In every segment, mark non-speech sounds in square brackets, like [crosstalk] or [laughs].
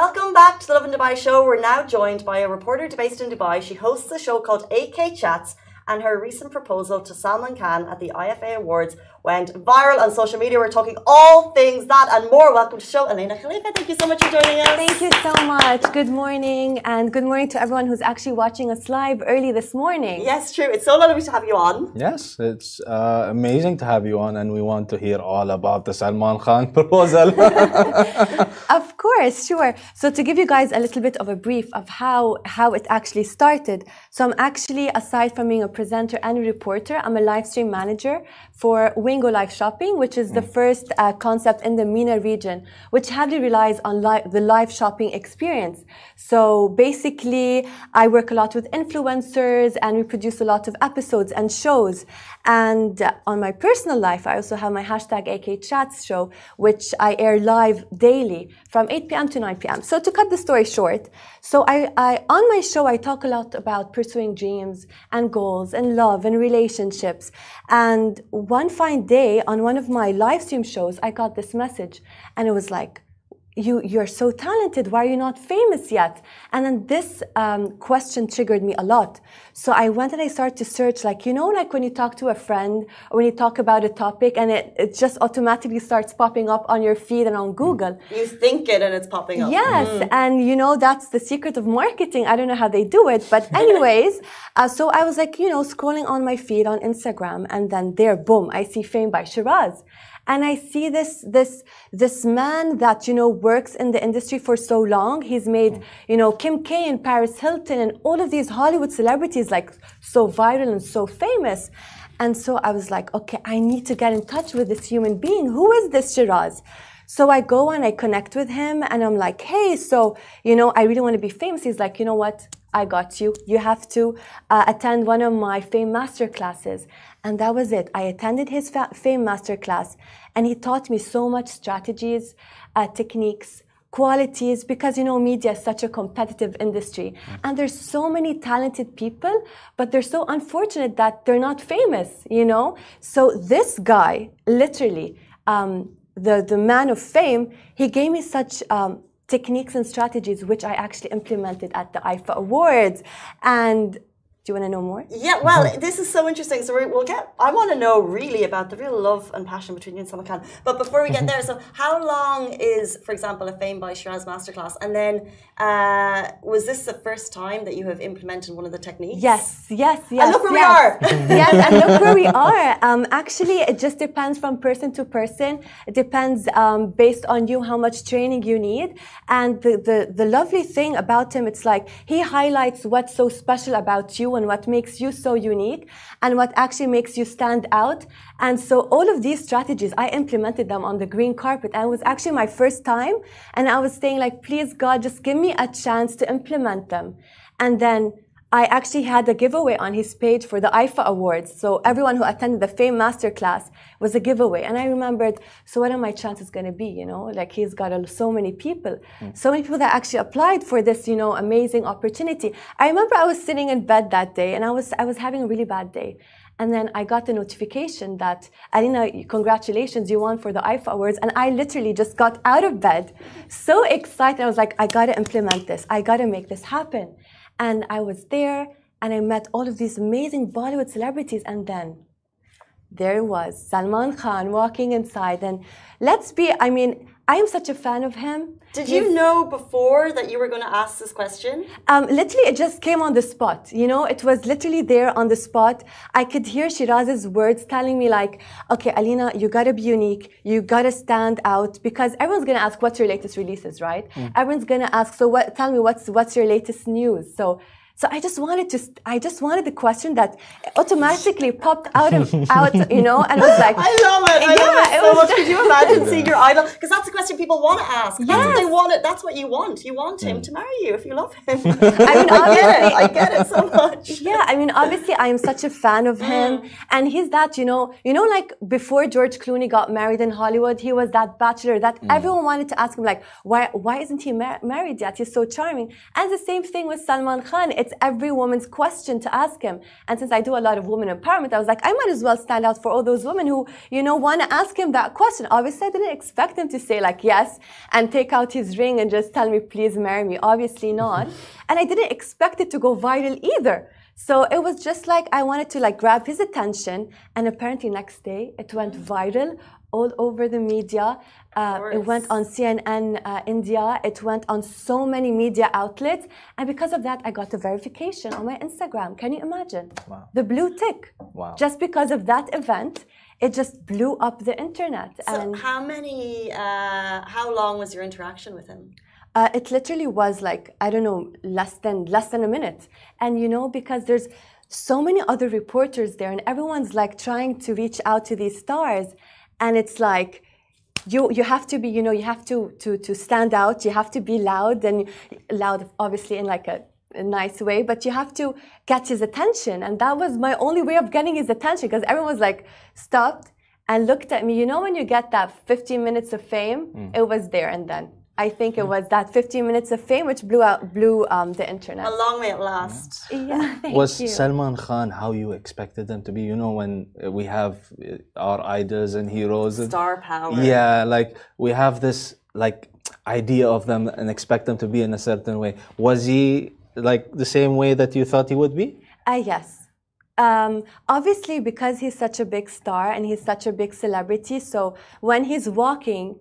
Welcome back to the Love and Dubai show. We're now joined by a reporter based in Dubai. She hosts a show called AK Chats, and her recent proposal to Salman Khan at the IFA Awards went viral on social media. We're talking all things that and more. Welcome to the show, Elena Khalifa. Thank you so much for joining us. Thank you so much. Good morning, and good morning to everyone who's actually watching us live early this morning. Yes, true. It's so lovely to have you on. Yes, it's uh, amazing to have you on, and we want to hear all about the Salman Khan [laughs] proposal. [laughs] of course, sure. So to give you guys a little bit of a brief of how, how it actually started. So I'm actually, aside from being a presenter and a reporter, I'm a live stream manager for Wingo Live Shopping, which is the mm. first uh, concept in the MENA region, which heavily relies on li the live shopping experience. So basically, I work a lot with influencers and we produce a lot of episodes and shows. And uh, on my personal life, I also have my hashtag AK Chats show, which I air live daily from 8 p.m. to 9 p.m. So to cut the story short, so I, I on my show I talk a lot about pursuing dreams and goals and love and relationships. And one fine day on one of my live stream shows, I got this message, and it was like, you you're so talented why are you not famous yet and then this um, question triggered me a lot so i went and i started to search like you know like when you talk to a friend or when you talk about a topic and it, it just automatically starts popping up on your feed and on google you think it and it's popping up yes mm. and you know that's the secret of marketing i don't know how they do it but [laughs] anyways uh, so i was like you know scrolling on my feed on instagram and then there boom i see fame by shiraz and I see this, this, this man that, you know, works in the industry for so long. He's made, you know, Kim K and Paris Hilton and all of these Hollywood celebrities like so viral and so famous. And so I was like, okay, I need to get in touch with this human being. Who is this Shiraz? So I go and I connect with him and I'm like, hey, so, you know, I really want to be famous. He's like, you know what? I got you. You have to uh, attend one of my fame master classes. And that was it. I attended his FAME masterclass, and he taught me so much strategies, uh, techniques, qualities, because you know, media is such a competitive industry. Mm. And there's so many talented people, but they're so unfortunate that they're not famous, you know? So this guy, literally, um, the, the man of fame, he gave me such um, techniques and strategies which I actually implemented at the IFA Awards. And do you want to know more? Yeah, well, mm-hmm. this is so interesting. So we, will get. I want to know really about the real love and passion between you and Salman Khan. But before we get mm-hmm. there, so how long is, for example, a Fame by Shiraz masterclass? And then uh, was this the first time that you have implemented one of the techniques? Yes, yes, yes. And look where yes. we are. [laughs] yes, and look where we [laughs] are. Um, actually, it just depends from person to person. It depends um, based on you how much training you need. And the, the the lovely thing about him, it's like he highlights what's so special about you and what makes you so unique and what actually makes you stand out. And so all of these strategies, I implemented them on the green carpet and it was actually my first time. And I was saying like, please God, just give me a chance to implement them. And then I actually had a giveaway on his page for the IFA Awards. So everyone who attended the FAME Masterclass was a giveaway. And I remembered, so what are my chances going to be? You know, like he's got so many people, mm. so many people that actually applied for this, you know, amazing opportunity. I remember I was sitting in bed that day and I was, I was having a really bad day. And then I got the notification that, Alina, congratulations, you won for the IFA Awards. And I literally just got out of bed, so excited. I was like, I gotta implement this. I gotta make this happen. And I was there and I met all of these amazing Bollywood celebrities. And then there was Salman Khan walking inside. And let's be, I mean, I am such a fan of him. Did He's, you know before that you were going to ask this question? Um, literally, it just came on the spot. You know, it was literally there on the spot. I could hear Shiraz's words telling me like, okay, Alina, you gotta be unique. You gotta stand out because everyone's gonna ask, what's your latest releases, right? Mm. Everyone's gonna ask, so what, tell me what's, what's your latest news? So so I just wanted to, I just wanted the question that automatically popped out of, out, you know, and I was like, I love it. I yeah, love it so it much. Could you imagine [laughs] seeing your idol? Because that's the question people want to ask. Yeah, yes. they want. It. That's what you want. You want him mm. to marry you if you love him. [laughs] [laughs] I mean, I get it. I get it so much. Yeah, I mean, obviously, I am such a fan of him, mm. and he's that, you know, you know, like before George Clooney got married in Hollywood, he was that bachelor that mm. everyone wanted to ask him, like, why, why isn't he mar married yet? He's so charming. And the same thing with Salman Khan. It it's every woman's question to ask him. And since I do a lot of women empowerment, I was like, I might as well stand out for all those women who, you know, want to ask him that question. Obviously, I didn't expect him to say like yes and take out his ring and just tell me, please marry me. Obviously not. [laughs] And I didn't expect it to go viral either. So it was just like I wanted to like grab his attention and apparently next day it went viral all over the media. Uh, it went on CNN uh, India. It went on so many media outlets. And because of that, I got a verification on my Instagram. Can you imagine? Wow. The blue tick. Wow. Just because of that event, it just blew up the internet. So and how many, uh, how long was your interaction with him? Uh, it literally was like I don't know less than less than a minute, and you know because there's so many other reporters there, and everyone's like trying to reach out to these stars, and it's like you you have to be you know you have to to to stand out you have to be loud and loud obviously in like a, a nice way but you have to catch his attention and that was my only way of getting his attention because everyone was like stopped and looked at me you know when you get that 15 minutes of fame mm. it was there and then I think it was that 15 minutes of fame which blew out blew um, the internet. How long may it last? Yeah, yeah [laughs] thank was you. Salman Khan how you expected them to be? You know when we have uh, our idols and heroes, star power. Yeah, like we have this like idea of them and expect them to be in a certain way. Was he like the same way that you thought he would be? Uh, yes. Um, obviously, because he's such a big star and he's such a big celebrity, so when he's walking,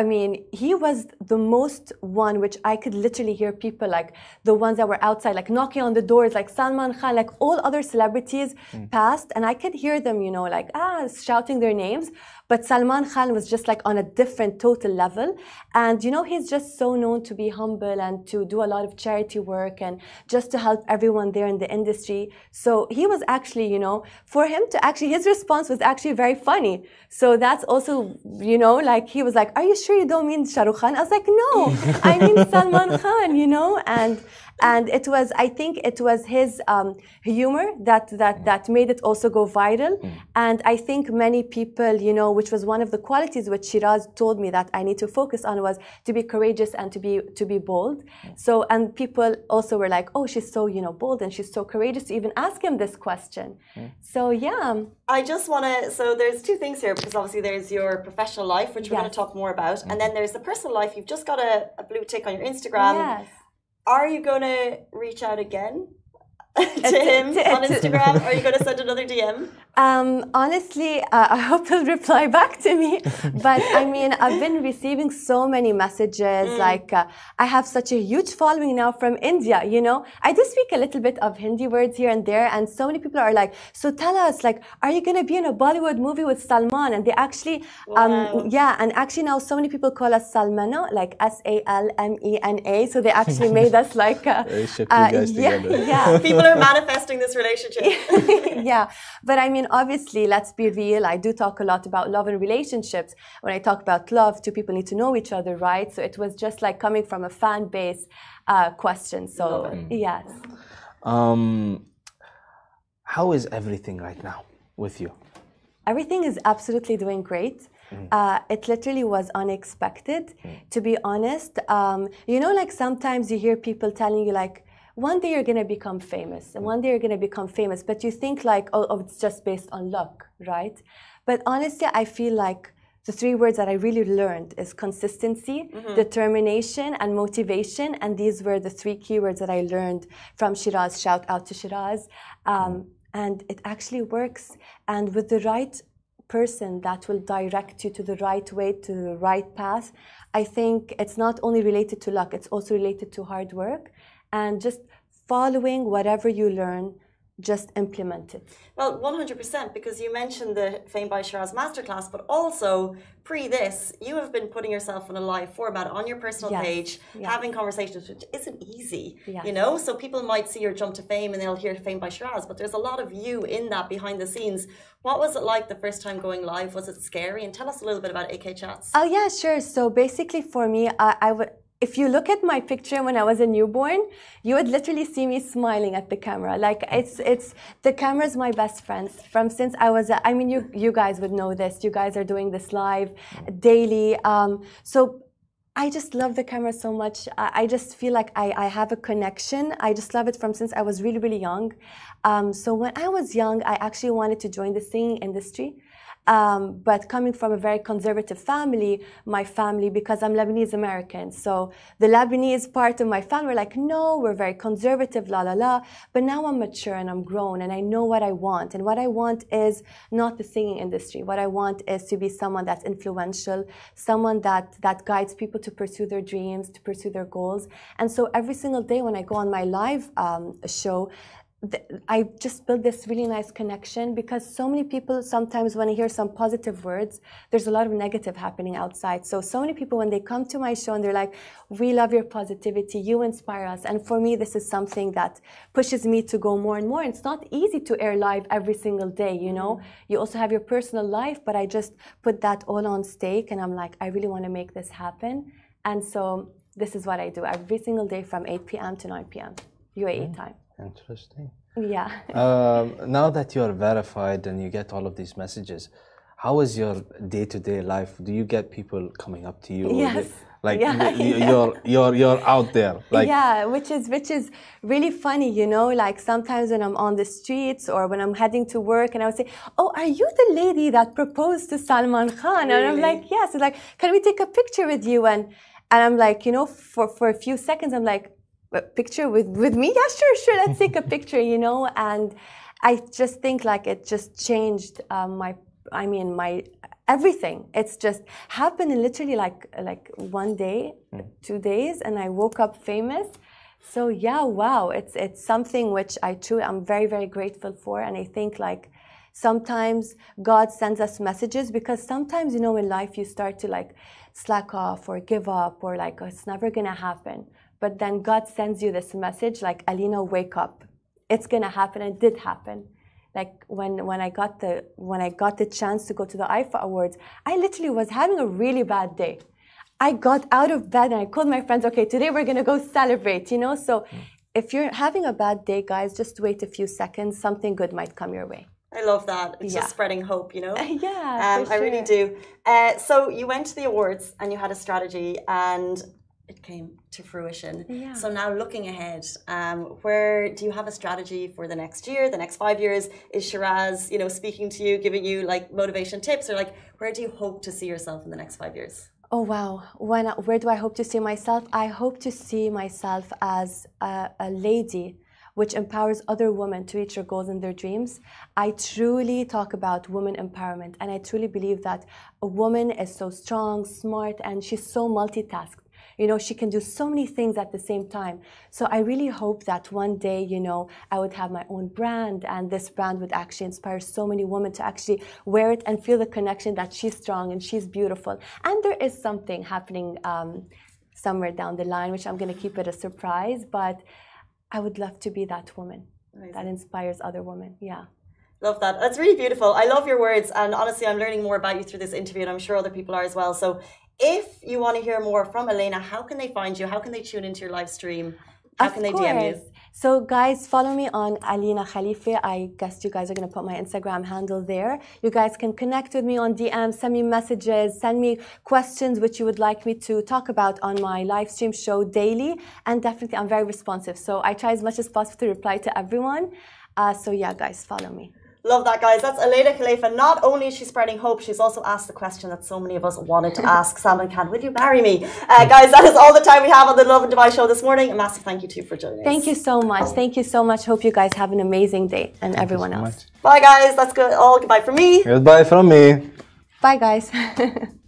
I mean, he was the most one which I could literally hear people like the ones that were outside, like knocking on the doors, like Salman Khan, like all other celebrities mm. passed, and I could hear them, you know, like ah, shouting their names. But Salman Khan was just like on a different total level. And you know, he's just so known to be humble and to do a lot of charity work and just to help everyone there in the industry. So he was actually, you know, for him to actually, his response was actually very funny. So that's also, you know, like he was like, Are you sure you don't mean Shah Rukh Khan? I was like, No, I [laughs] mean Salman Khan, you know? And and it was i think it was his um, humor that that that made it also go viral mm. and i think many people you know which was one of the qualities which Shiraz told me that I need to focus on was to be courageous and to be to be bold. So and people also were like, oh, she's so you know bold and she's so courageous to even ask him this question. Mm. So yeah, I just want to. So there's two things here because obviously there's your professional life, which we're yes. going to talk more about, mm. and then there's the personal life. You've just got a, a blue tick on your Instagram. Yes. Are you going to reach out again to him to, on Instagram, or are you going to send another DM? Um, honestly, uh, I hope he'll reply [laughs] back to me. but I mean, I've been receiving so many messages. Mm. Like, uh, I have such a huge following now from India. You know, I do speak a little bit of Hindi words here and there, and so many people are like, "So tell us, like, are you going to be in a Bollywood movie with Salman?" And they actually, um, wow. um, yeah, and actually now so many people call us Salmano, like S A L M E N A. So they actually made us like, uh, uh yeah, yeah. [laughs] People are manifesting this relationship. [laughs] yeah. But I mean, obviously, let's be real. I do talk a lot about love and relationships. When I talk about love, two people need to know each other, right? So it was just like coming from a fan base uh, question. So, yes. Um, how is everything right now with you? Everything is absolutely doing great. Mm. Uh, it literally was unexpected, mm. to be honest. Um, you know, like sometimes you hear people telling you, like, one day you're going to become famous and mm. one day you're going to become famous, but you think like, oh, oh, it's just based on luck, right? But honestly, I feel like the three words that I really learned is consistency, mm -hmm. determination, and motivation. And these were the three keywords that I learned from Shiraz. Shout out to Shiraz. Um, mm. and it actually works. And with the right person that will direct you to the right way, to the right path. I think it's not only related to luck, it's also related to hard work and just following whatever you learn just implement it. Well, 100%, because you mentioned the Fame by Shiraz masterclass, but also pre this, you have been putting yourself in a live format on your personal yes, page, yes. having conversations, which isn't easy, yes. you know? So people might see your jump to fame and they'll hear Fame by Shiraz, but there's a lot of you in that behind the scenes. What was it like the first time going live? Was it scary? And tell us a little bit about AK Chats. Oh, yeah, sure. So basically for me, I, I would if you look at my picture when I was a newborn, you would literally see me smiling at the camera. Like it's it's the camera's my best friend from since I was. A, I mean, you you guys would know this. You guys are doing this live daily. Um, so I just love the camera so much. I, just feel like I, I have a connection. I just love it from since I was really, really young. Um, so when I was young, I actually wanted to join the singing industry. Um, but coming from a very conservative family, my family, because I'm Lebanese American, so the Lebanese part of my family were like, no, we're very conservative, la la la. But now I'm mature and I'm grown and I know what I want. And what I want is not the singing industry. What I want is to be someone that's influential, someone that, that guides people to pursue their dreams, to pursue their goals. And so every single day when I go on my live um, show, I just built this really nice connection because so many people sometimes when I hear some positive words, there's a lot of negative happening outside. So so many people when they come to my show and they're like, "We love your positivity. You inspire us." And for me, this is something that pushes me to go more and more. it's not easy to air live every single day, you know. Mm-hmm. You also have your personal life, but I just put that all on stake, and I'm like, I really want to make this happen. And so this is what I do every single day from 8 p.m. to 9 p.m. UAE mm-hmm. time. Interesting. Yeah. [laughs] um, now that you are verified and you get all of these messages, how is your day to day life? Do you get people coming up to you? Yes. Like yeah, you, yeah. are you're you're out there. Like, yeah, which is which is really funny, you know. Like sometimes when I'm on the streets or when I'm heading to work, and I would say, "Oh, are you the lady that proposed to Salman Khan?" Really? And I'm like, "Yes." It's like, "Can we take a picture with you?" And and I'm like, you know, for for a few seconds, I'm like, picture with with me yeah sure sure let's take a [laughs] picture you know and i just think like it just changed um, my i mean my everything it's just happened in literally like like one day hmm. two days and i woke up famous so yeah wow it's it's something which i truly i'm very very grateful for and i think like sometimes god sends us messages because sometimes you know in life you start to like slack off or give up or like oh, it's never gonna happen but then God sends you this message like, Alina, wake up. It's gonna happen. It did happen. Like when, when I got the when I got the chance to go to the IFA Awards, I literally was having a really bad day. I got out of bed and I called my friends, okay, today we're gonna go celebrate, you know? So mm. if you're having a bad day, guys, just wait a few seconds. Something good might come your way. I love that. It's yeah. just spreading hope, you know? [laughs] yeah. Um, sure. I really do. Uh, so you went to the awards and you had a strategy, and it came to fruition. Yeah. So now looking ahead, um, where do you have a strategy for the next year, the next five years? Is Shiraz, you know, speaking to you, giving you like motivation tips, or like where do you hope to see yourself in the next five years? Oh wow! When where do I hope to see myself? I hope to see myself as a, a lady which empowers other women to reach their goals and their dreams. I truly talk about women empowerment, and I truly believe that a woman is so strong, smart, and she's so multitasked you know, she can do so many things at the same time. So I really hope that one day, you know, I would have my own brand and this brand would actually inspire so many women to actually wear it and feel the connection that she's strong and she's beautiful. And there is something happening um, somewhere down the line, which I'm going to keep it a surprise, but I would love to be that woman Amazing. that inspires other women. Yeah. Love that. That's really beautiful. I love your words. And honestly, I'm learning more about you through this interview, and I'm sure other people are as well. So if you want to hear more from Elena, how can they find you? How can they tune into your live stream? How of can they course. DM you? So, guys, follow me on Alina Khalife. I guess you guys are going to put my Instagram handle there. You guys can connect with me on DM, send me messages, send me questions which you would like me to talk about on my live stream show daily. And definitely, I'm very responsive. So, I try as much as possible to reply to everyone. Uh, so, yeah, guys, follow me. Love that, guys. That's Elena Khalifa. Not only is she spreading hope, she's also asked the question that so many of us wanted to ask [laughs] Salman Khan, will you marry me? Uh, guys, that is all the time we have on the Love and Dubai show this morning. A massive thank you to you for joining us. Thank you so much. Thank you so much. Hope you guys have an amazing day and thank everyone so else. Much. Bye, guys. That's good. All goodbye from me. Goodbye from me. Bye, guys. [laughs]